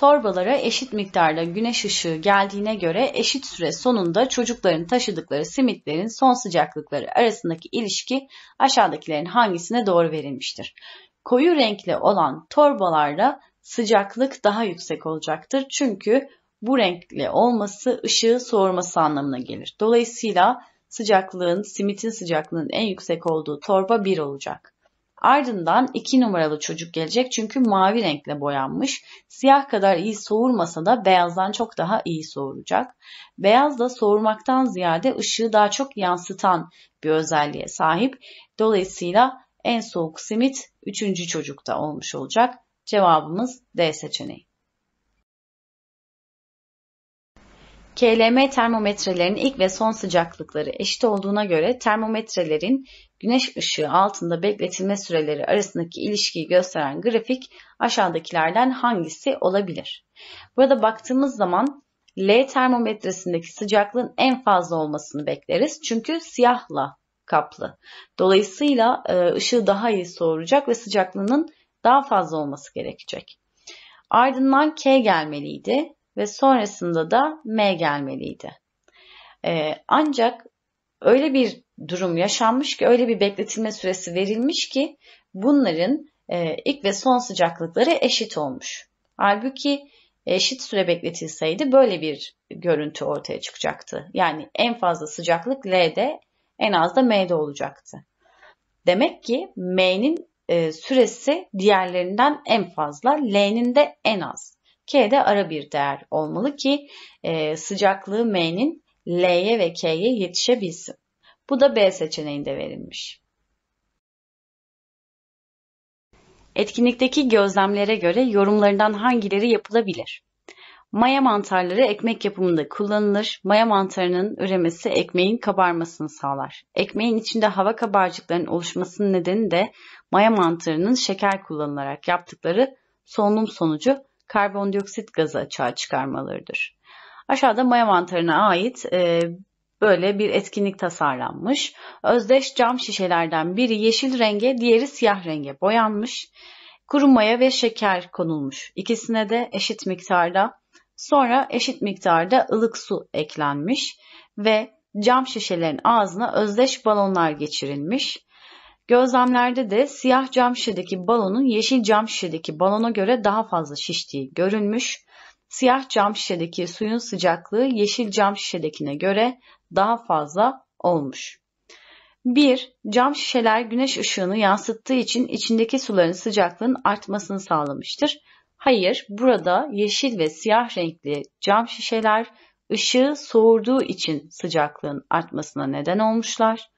Torbalara eşit miktarda güneş ışığı geldiğine göre eşit süre sonunda çocukların taşıdıkları simitlerin son sıcaklıkları arasındaki ilişki aşağıdakilerin hangisine doğru verilmiştir? Koyu renkli olan torbalarda sıcaklık daha yüksek olacaktır. Çünkü bu renkli olması ışığı soğurması anlamına gelir. Dolayısıyla sıcaklığın, simitin sıcaklığının en yüksek olduğu torba 1 olacak. Ardından iki numaralı çocuk gelecek çünkü mavi renkle boyanmış. Siyah kadar iyi soğurmasa da beyazdan çok daha iyi soğuracak. Beyaz da soğurmaktan ziyade ışığı daha çok yansıtan bir özelliğe sahip. Dolayısıyla en soğuk simit üçüncü çocukta olmuş olacak. Cevabımız D seçeneği. KLM termometrelerin ilk ve son sıcaklıkları eşit olduğuna göre termometrelerin güneş ışığı altında bekletilme süreleri arasındaki ilişkiyi gösteren grafik aşağıdakilerden hangisi olabilir? Burada baktığımız zaman L termometresindeki sıcaklığın en fazla olmasını bekleriz. Çünkü siyahla kaplı. Dolayısıyla e, ışığı daha iyi soğuracak ve sıcaklığının daha fazla olması gerekecek. Ardından K gelmeliydi ve sonrasında da M gelmeliydi. E, ancak öyle bir durum yaşanmış ki öyle bir bekletilme süresi verilmiş ki bunların e, ilk ve son sıcaklıkları eşit olmuş. Halbuki eşit süre bekletilseydi böyle bir görüntü ortaya çıkacaktı. Yani en fazla sıcaklık L'de en az da M'de olacaktı. Demek ki M'nin e, süresi diğerlerinden en fazla, L'nin de en az. K de ara bir değer olmalı ki e, sıcaklığı M'nin L'ye ve K'ye yetişebilsin. Bu da B seçeneğinde verilmiş. Etkinlikteki gözlemlere göre yorumlarından hangileri yapılabilir? Maya mantarları ekmek yapımında kullanılır. Maya mantarının üremesi ekmeğin kabarmasını sağlar. Ekmeğin içinde hava kabarcıklarının oluşmasının nedeni de maya mantarının şeker kullanılarak yaptıkları solunum sonucu karbondioksit gazı açığa çıkarmalarıdır. Aşağıda maya mantarına ait e, böyle bir etkinlik tasarlanmış. Özdeş cam şişelerden biri yeşil renge, diğeri siyah renge boyanmış. Kuru maya ve şeker konulmuş. İkisine de eşit miktarda. Sonra eşit miktarda ılık su eklenmiş ve cam şişelerin ağzına özdeş balonlar geçirilmiş. Gözlemlerde de siyah cam şişedeki balonun yeşil cam şişedeki balona göre daha fazla şiştiği görülmüş. Siyah cam şişedeki suyun sıcaklığı yeşil cam şişedekine göre daha fazla olmuş. 1. Cam şişeler güneş ışığını yansıttığı için içindeki suların sıcaklığının artmasını sağlamıştır. Hayır, burada yeşil ve siyah renkli cam şişeler ışığı soğurduğu için sıcaklığın artmasına neden olmuşlar.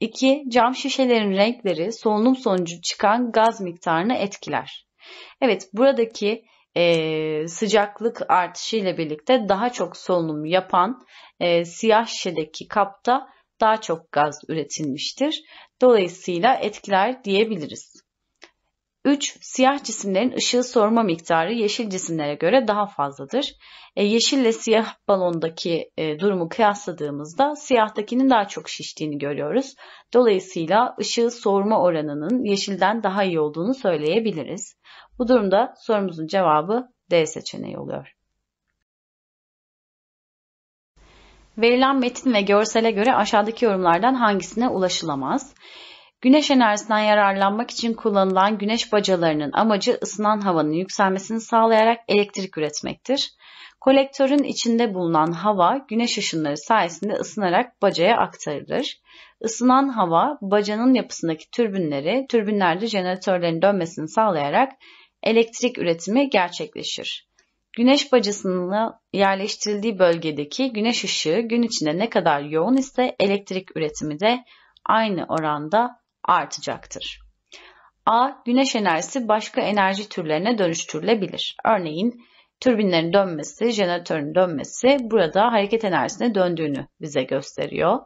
2. Cam şişelerin renkleri solunum sonucu çıkan gaz miktarını etkiler. Evet buradaki e, sıcaklık artışı ile birlikte daha çok solunum yapan e, siyah şişedeki kapta daha çok gaz üretilmiştir. Dolayısıyla etkiler diyebiliriz. 3. Siyah cisimlerin ışığı sorma miktarı yeşil cisimlere göre daha fazladır. E, yeşille siyah balondaki e, durumu kıyasladığımızda siyahtakinin daha çok şiştiğini görüyoruz. Dolayısıyla ışığı sorma oranının yeşilden daha iyi olduğunu söyleyebiliriz. Bu durumda sorumuzun cevabı D seçeneği oluyor. Verilen metin ve görsele göre aşağıdaki yorumlardan hangisine ulaşılamaz? Güneş enerjisinden yararlanmak için kullanılan güneş bacalarının amacı ısınan havanın yükselmesini sağlayarak elektrik üretmektir. Kolektörün içinde bulunan hava güneş ışınları sayesinde ısınarak bacaya aktarılır. Isınan hava bacanın yapısındaki türbinleri, türbinlerde jeneratörlerin dönmesini sağlayarak elektrik üretimi gerçekleşir. Güneş bacasının yerleştirildiği bölgedeki güneş ışığı gün içinde ne kadar yoğun ise elektrik üretimi de aynı oranda artacaktır. A. Güneş enerjisi başka enerji türlerine dönüştürülebilir. Örneğin türbinlerin dönmesi, jeneratörün dönmesi burada hareket enerjisine döndüğünü bize gösteriyor.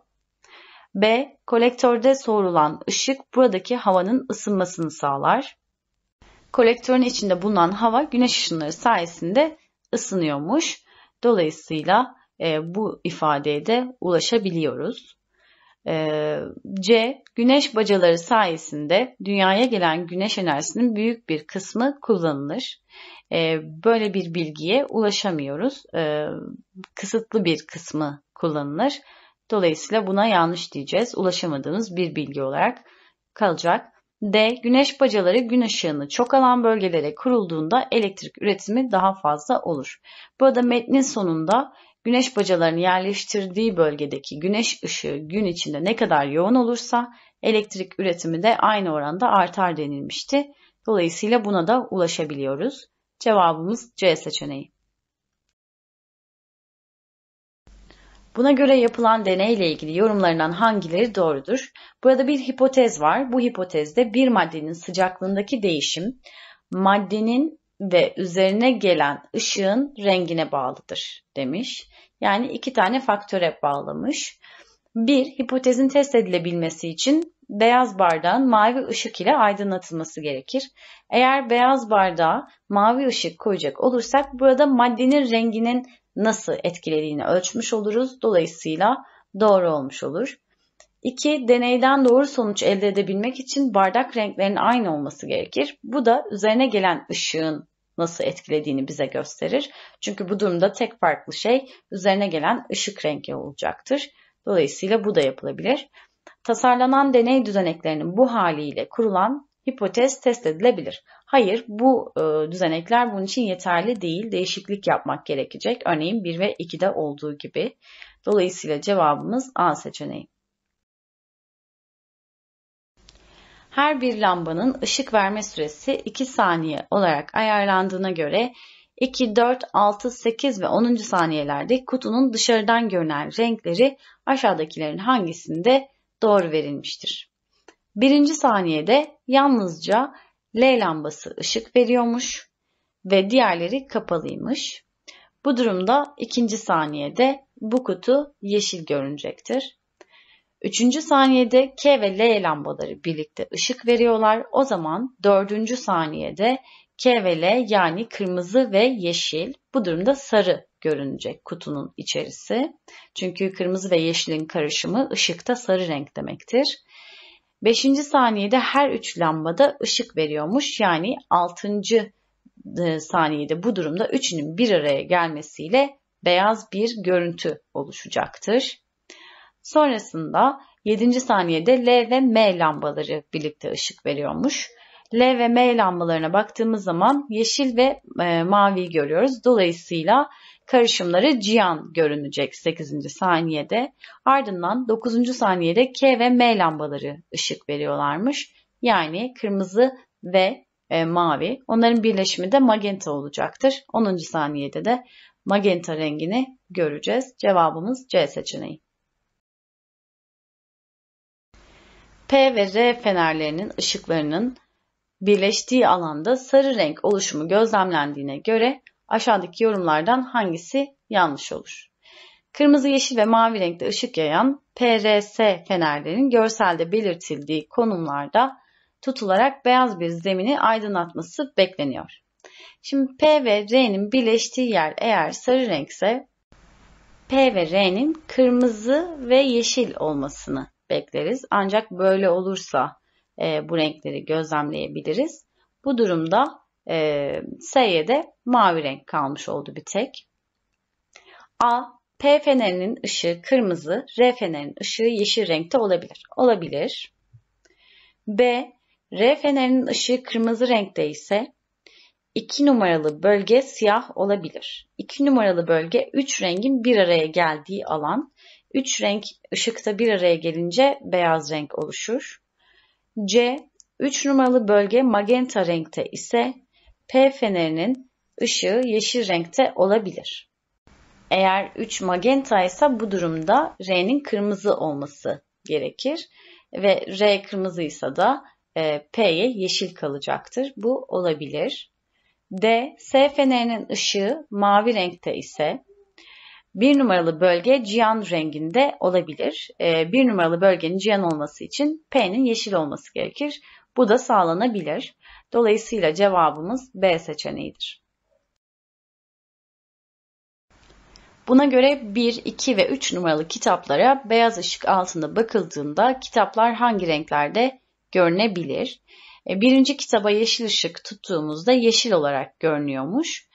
B. Kolektörde soğurulan ışık buradaki havanın ısınmasını sağlar. Kolektörün içinde bulunan hava güneş ışınları sayesinde ısınıyormuş. Dolayısıyla e, bu ifadeye de ulaşabiliyoruz. Ee, C. Güneş bacaları sayesinde dünyaya gelen güneş enerjisinin büyük bir kısmı kullanılır. Ee, böyle bir bilgiye ulaşamıyoruz. Ee, kısıtlı bir kısmı kullanılır. Dolayısıyla buna yanlış diyeceğiz. Ulaşamadığımız bir bilgi olarak kalacak. D. Güneş bacaları gün ışığını çok alan bölgelere kurulduğunda elektrik üretimi daha fazla olur. Bu arada metnin sonunda Güneş bacalarını yerleştirdiği bölgedeki güneş ışığı gün içinde ne kadar yoğun olursa elektrik üretimi de aynı oranda artar denilmişti. Dolayısıyla buna da ulaşabiliyoruz. Cevabımız C seçeneği. Buna göre yapılan deneyle ilgili yorumlarından hangileri doğrudur? Burada bir hipotez var. Bu hipotezde bir maddenin sıcaklığındaki değişim maddenin ve üzerine gelen ışığın rengine bağlıdır demiş. Yani iki tane faktöre bağlamış. Bir, hipotezin test edilebilmesi için beyaz bardağın mavi ışık ile aydınlatılması gerekir. Eğer beyaz bardağa mavi ışık koyacak olursak burada maddenin renginin nasıl etkilediğini ölçmüş oluruz. Dolayısıyla doğru olmuş olur. 2. Deneyden doğru sonuç elde edebilmek için bardak renklerinin aynı olması gerekir. Bu da üzerine gelen ışığın nasıl etkilediğini bize gösterir. Çünkü bu durumda tek farklı şey üzerine gelen ışık rengi olacaktır. Dolayısıyla bu da yapılabilir. Tasarlanan deney düzeneklerinin bu haliyle kurulan hipotez test edilebilir. Hayır, bu e, düzenekler bunun için yeterli değil. Değişiklik yapmak gerekecek. Örneğin 1 ve 2'de olduğu gibi. Dolayısıyla cevabımız A seçeneği. Her bir lambanın ışık verme süresi 2 saniye olarak ayarlandığına göre 2, 4, 6, 8 ve 10. saniyelerde kutunun dışarıdan görünen renkleri aşağıdakilerin hangisinde doğru verilmiştir. 1. saniyede yalnızca L lambası ışık veriyormuş ve diğerleri kapalıymış. Bu durumda 2. saniyede bu kutu yeşil görünecektir. Üçüncü saniyede K ve L lambaları birlikte ışık veriyorlar. O zaman dördüncü saniyede K ve L yani kırmızı ve yeşil bu durumda sarı görünecek kutunun içerisi. Çünkü kırmızı ve yeşilin karışımı ışıkta sarı renk demektir. Beşinci saniyede her üç lambada ışık veriyormuş. Yani altıncı e, saniyede bu durumda üçünün bir araya gelmesiyle beyaz bir görüntü oluşacaktır. Sonrasında 7. saniyede L ve M lambaları birlikte ışık veriyormuş. L ve M lambalarına baktığımız zaman yeşil ve e, mavi görüyoruz. Dolayısıyla karışımları cyan görünecek 8. saniyede. Ardından 9. saniyede K ve M lambaları ışık veriyorlarmış. Yani kırmızı ve e, mavi. Onların birleşimi de magenta olacaktır. 10. saniyede de magenta rengini göreceğiz. Cevabımız C seçeneği. P ve R fenerlerinin ışıklarının birleştiği alanda sarı renk oluşumu gözlemlendiğine göre aşağıdaki yorumlardan hangisi yanlış olur? Kırmızı, yeşil ve mavi renkte ışık yayan PRS fenerlerin görselde belirtildiği konumlarda tutularak beyaz bir zemini aydınlatması bekleniyor. Şimdi P ve R'nin birleştiği yer eğer sarı renkse P ve R'nin kırmızı ve yeşil olmasını bekleriz. Ancak böyle olursa e, bu renkleri gözlemleyebiliriz. Bu durumda e, S'ye de mavi renk kalmış oldu bir tek. A, P fenerinin ışığı kırmızı, R fenerinin ışığı yeşil renkte olabilir. Olabilir. B, R fenerinin ışığı kırmızı renkte ise İki numaralı bölge siyah olabilir. İki numaralı bölge üç rengin bir araya geldiği alan. Üç renk ışıkta bir araya gelince beyaz renk oluşur. C. 3 numaralı bölge magenta renkte ise P fenerinin ışığı yeşil renkte olabilir. Eğer 3 magenta ise bu durumda R'nin kırmızı olması gerekir ve R kırmızıysa da e, P'ye yeşil kalacaktır. Bu olabilir. D. S fenerinin ışığı mavi renkte ise bir numaralı bölge ciyan renginde olabilir. Ee, bir numaralı bölgenin ciyan olması için P'nin yeşil olması gerekir. Bu da sağlanabilir. Dolayısıyla cevabımız B seçeneğidir. Buna göre 1, 2 ve 3 numaralı kitaplara beyaz ışık altında bakıldığında kitaplar hangi renklerde görünebilir? E, birinci kitaba yeşil ışık tuttuğumuzda yeşil olarak görünüyormuş.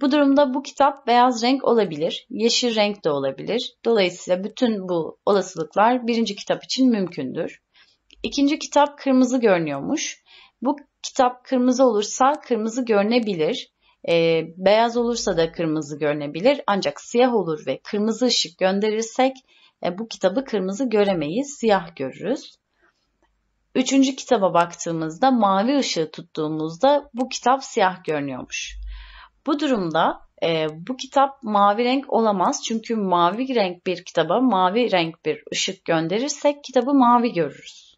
Bu durumda bu kitap beyaz renk olabilir, yeşil renk de olabilir. Dolayısıyla bütün bu olasılıklar birinci kitap için mümkündür. İkinci kitap kırmızı görünüyormuş. Bu kitap kırmızı olursa kırmızı görünebilir. E, beyaz olursa da kırmızı görünebilir. Ancak siyah olur ve kırmızı ışık gönderirsek e, bu kitabı kırmızı göremeyiz, siyah görürüz. Üçüncü kitaba baktığımızda mavi ışığı tuttuğumuzda bu kitap siyah görünüyormuş. Bu durumda e, bu kitap mavi renk olamaz çünkü mavi renk bir kitaba mavi renk bir ışık gönderirsek kitabı mavi görürüz.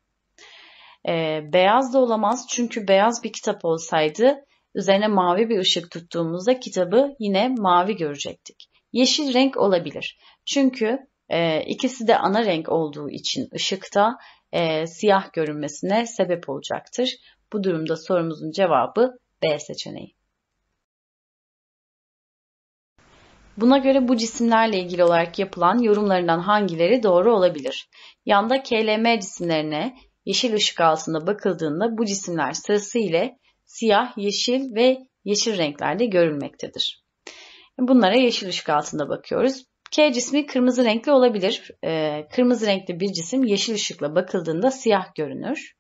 E, beyaz da olamaz çünkü beyaz bir kitap olsaydı üzerine mavi bir ışık tuttuğumuzda kitabı yine mavi görecektik. Yeşil renk olabilir çünkü e, ikisi de ana renk olduğu için ışıkta e, siyah görünmesine sebep olacaktır. Bu durumda sorumuzun cevabı B seçeneği. Buna göre bu cisimlerle ilgili olarak yapılan yorumlarından hangileri doğru olabilir? Yanda KLM cisimlerine yeşil ışık altında bakıldığında bu cisimler sırasıyla siyah, yeşil ve yeşil renklerde görülmektedir. Bunlara yeşil ışık altında bakıyoruz. K cismi kırmızı renkli olabilir. E, kırmızı renkli bir cisim yeşil ışıkla bakıldığında siyah görünür.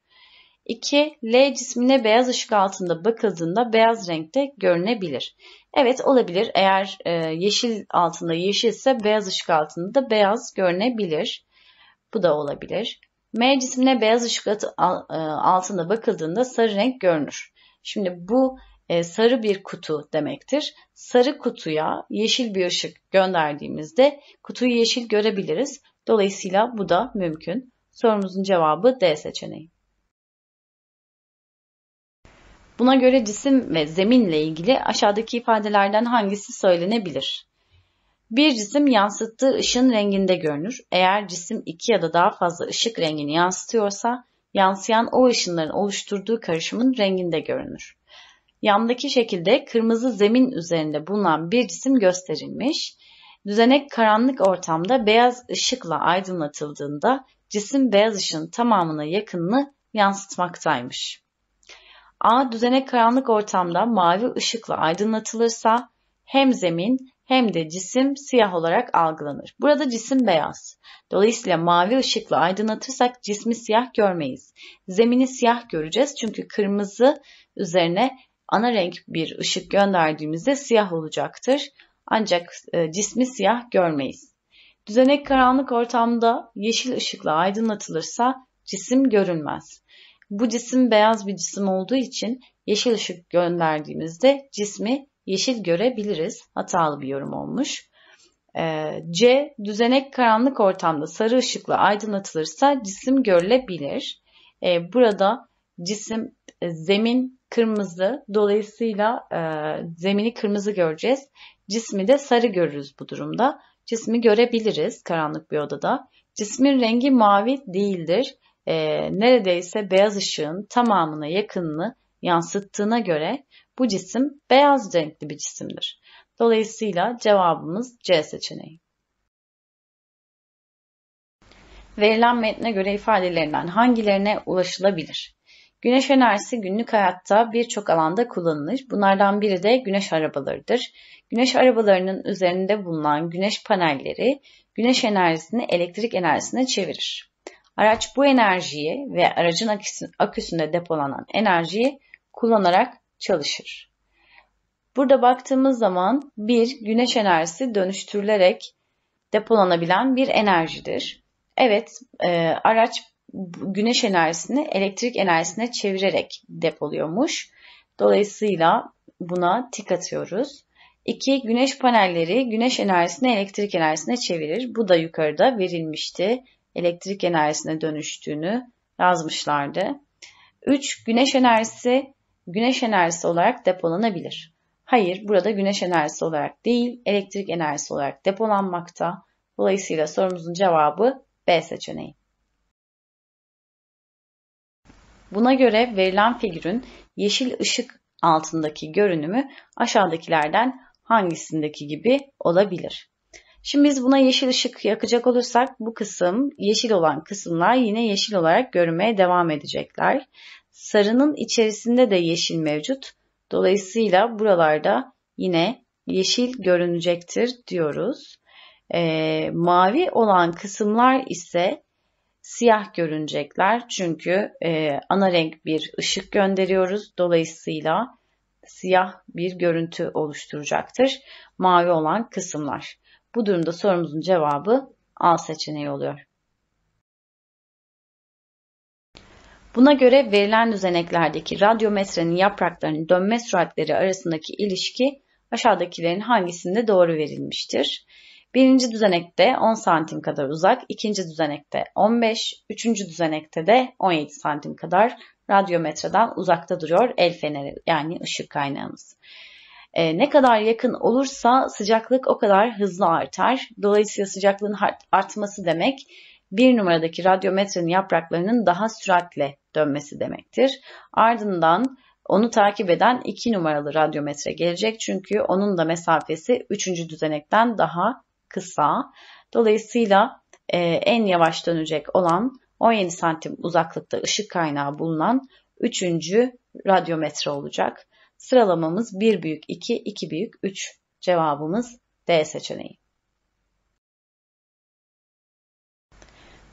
2. L cismine beyaz ışık altında bakıldığında beyaz renkte görünebilir. Evet olabilir. Eğer e, yeşil altında yeşilse beyaz ışık altında da beyaz görünebilir. Bu da olabilir. M cismine beyaz ışık e, altında bakıldığında sarı renk görünür. Şimdi bu e, sarı bir kutu demektir. Sarı kutuya yeşil bir ışık gönderdiğimizde kutuyu yeşil görebiliriz. Dolayısıyla bu da mümkün. Sorumuzun cevabı D seçeneği. Buna göre cisim ve zeminle ilgili aşağıdaki ifadelerden hangisi söylenebilir? Bir cisim yansıttığı ışın renginde görünür. Eğer cisim iki ya da daha fazla ışık rengini yansıtıyorsa yansıyan o ışınların oluşturduğu karışımın renginde görünür. Yandaki şekilde kırmızı zemin üzerinde bulunan bir cisim gösterilmiş. Düzenek karanlık ortamda beyaz ışıkla aydınlatıldığında cisim beyaz ışığın tamamına yakınını yansıtmaktaymış. A. Düzenek karanlık ortamda mavi ışıkla aydınlatılırsa hem zemin hem de cisim siyah olarak algılanır. Burada cisim beyaz. Dolayısıyla mavi ışıkla aydınlatırsak cismi siyah görmeyiz. Zemini siyah göreceğiz çünkü kırmızı üzerine ana renk bir ışık gönderdiğimizde siyah olacaktır. Ancak e, cismi siyah görmeyiz. Düzenek karanlık ortamda yeşil ışıkla aydınlatılırsa cisim görünmez. Bu cisim beyaz bir cisim olduğu için yeşil ışık gönderdiğimizde cismi yeşil görebiliriz. Hatalı bir yorum olmuş. E, C. Düzenek karanlık ortamda sarı ışıkla aydınlatılırsa cisim görülebilir. E, burada cisim zemin kırmızı. Dolayısıyla e, zemini kırmızı göreceğiz. Cismi de sarı görürüz bu durumda. Cismi görebiliriz karanlık bir odada. Cismin rengi mavi değildir. E, neredeyse beyaz ışığın tamamına yakınını yansıttığına göre bu cisim beyaz renkli bir cisimdir. Dolayısıyla cevabımız C seçeneği. Verilen metne göre ifadelerinden hangilerine ulaşılabilir? Güneş enerjisi günlük hayatta birçok alanda kullanılır. Bunlardan biri de güneş arabalarıdır. Güneş arabalarının üzerinde bulunan güneş panelleri güneş enerjisini elektrik enerjisine çevirir. Araç bu enerjiyi ve aracın aküsünde depolanan enerjiyi kullanarak çalışır. Burada baktığımız zaman bir güneş enerjisi dönüştürülerek depolanabilen bir enerjidir. Evet, e, araç güneş enerjisini elektrik enerjisine çevirerek depoluyormuş. Dolayısıyla buna tik atıyoruz. 2. Güneş panelleri güneş enerjisini elektrik enerjisine çevirir. Bu da yukarıda verilmişti. Elektrik enerjisine dönüştüğünü yazmışlardı. 3. Güneş enerjisi güneş enerjisi olarak depolanabilir. Hayır, burada güneş enerjisi olarak değil, elektrik enerjisi olarak depolanmakta. Dolayısıyla sorumuzun cevabı B seçeneği. Buna göre verilen figürün yeşil ışık altındaki görünümü aşağıdakilerden hangisindeki gibi olabilir? Şimdi biz buna yeşil ışık yakacak olursak bu kısım yeşil olan kısımlar yine yeşil olarak görünmeye devam edecekler. Sarının içerisinde de yeşil mevcut. Dolayısıyla buralarda yine yeşil görünecektir diyoruz. E, mavi olan kısımlar ise siyah görünecekler. Çünkü e, ana renk bir ışık gönderiyoruz. Dolayısıyla siyah bir görüntü oluşturacaktır. Mavi olan kısımlar. Bu durumda sorumuzun cevabı A seçeneği oluyor. Buna göre verilen düzeneklerdeki radyometrenin yapraklarının dönme süratleri arasındaki ilişki aşağıdakilerin hangisinde doğru verilmiştir? Birinci düzenekte 10 santim kadar uzak, ikinci düzenekte 15, üçüncü düzenekte de 17 santim kadar radyometreden uzakta duruyor el feneri yani ışık kaynağımız. E, ne kadar yakın olursa sıcaklık o kadar hızlı artar. Dolayısıyla sıcaklığın artması demek bir numaradaki radyometrenin yapraklarının daha süratle dönmesi demektir. Ardından onu takip eden 2 numaralı radyometre gelecek çünkü onun da mesafesi 3. düzenekten daha kısa. Dolayısıyla e, en yavaş dönecek olan 17 santim uzaklıkta ışık kaynağı bulunan 3. radyometre olacak. Sıralamamız 1 büyük 2, 2 büyük 3. Cevabımız D seçeneği.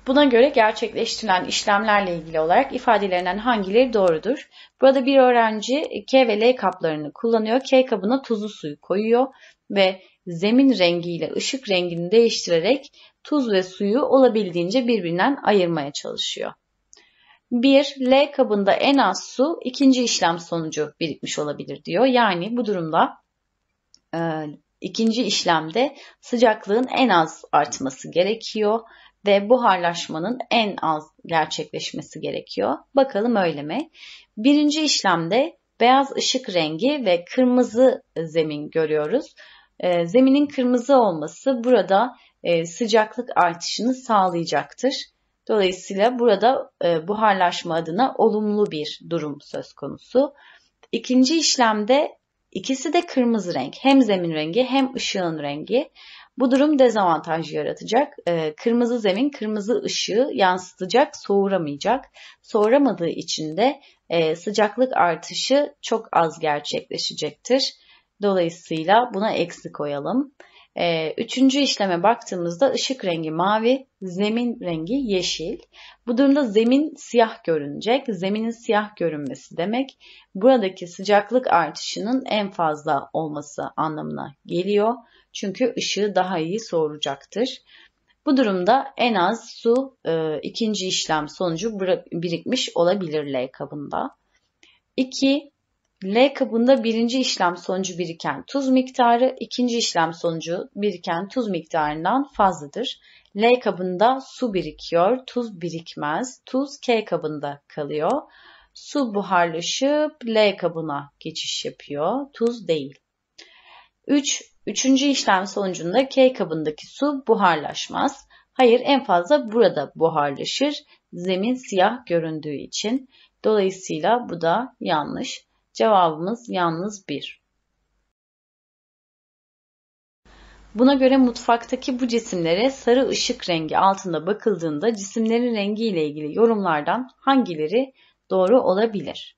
Buna göre gerçekleştirilen işlemlerle ilgili olarak ifadelerinden hangileri doğrudur? Burada bir öğrenci K ve L kaplarını kullanıyor. K kabına tuzlu suyu koyuyor ve zemin rengiyle ışık rengini değiştirerek tuz ve suyu olabildiğince birbirinden ayırmaya çalışıyor. 1. L kabında en az su ikinci işlem sonucu birikmiş olabilir diyor. Yani bu durumda e, ikinci işlemde sıcaklığın en az artması gerekiyor ve buharlaşmanın en az gerçekleşmesi gerekiyor. Bakalım öyle mi? Birinci işlemde beyaz ışık rengi ve kırmızı zemin görüyoruz. E, zeminin kırmızı olması burada e, sıcaklık artışını sağlayacaktır. Dolayısıyla burada e, buharlaşma adına olumlu bir durum söz konusu. İkinci işlemde ikisi de kırmızı renk. Hem zemin rengi hem ışığın rengi. Bu durum dezavantaj yaratacak. kırmızı zemin kırmızı ışığı yansıtacak, soğuramayacak. Soğuramadığı için de sıcaklık artışı çok az gerçekleşecektir. Dolayısıyla buna eksi koyalım. Ee, üçüncü işleme baktığımızda ışık rengi mavi, zemin rengi yeşil. Bu durumda zemin siyah görünecek. Zeminin siyah görünmesi demek buradaki sıcaklık artışının en fazla olması anlamına geliyor. Çünkü ışığı daha iyi soğuracaktır. Bu durumda en az su e, ikinci işlem sonucu birikmiş olabilir L kabında. 2. L kabında birinci işlem sonucu biriken tuz miktarı ikinci işlem sonucu biriken tuz miktarından fazladır. L kabında su birikiyor, tuz birikmez. Tuz K kabında kalıyor. Su buharlaşıp L kabına geçiş yapıyor. Tuz değil. 3. Üçüncü işlem sonucunda K kabındaki su buharlaşmaz. Hayır en fazla burada buharlaşır. Zemin siyah göründüğü için. Dolayısıyla bu da yanlış. Cevabımız yalnız 1. Buna göre mutfaktaki bu cisimlere sarı ışık rengi altında bakıldığında cisimlerin rengi ile ilgili yorumlardan hangileri doğru olabilir?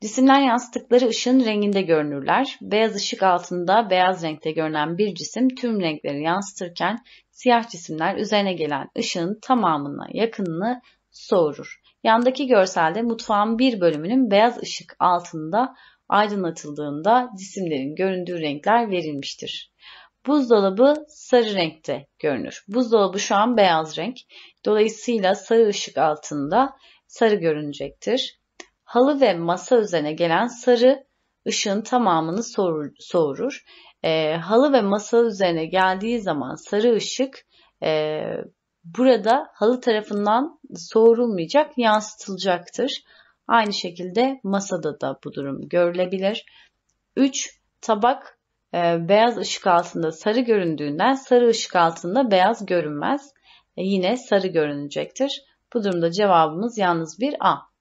Cisimler yansıttıkları ışığın renginde görünürler. Beyaz ışık altında beyaz renkte görünen bir cisim tüm renkleri yansıtırken siyah cisimler üzerine gelen ışığın tamamına yakınını soğurur. Yandaki görselde mutfağın bir bölümünün beyaz ışık altında aydınlatıldığında cisimlerin göründüğü renkler verilmiştir. Buzdolabı sarı renkte görünür. Buzdolabı şu an beyaz renk. Dolayısıyla sarı ışık altında sarı görünecektir. Halı ve masa üzerine gelen sarı ışığın tamamını soğurur. E, halı ve masa üzerine geldiği zaman sarı ışık e, burada halı tarafından soğurulmayacak, yansıtılacaktır. Aynı şekilde masada da bu durum görülebilir. 3. Tabak e, beyaz ışık altında sarı göründüğünden sarı ışık altında beyaz görünmez. E, yine sarı görünecektir. Bu durumda cevabımız yalnız bir A.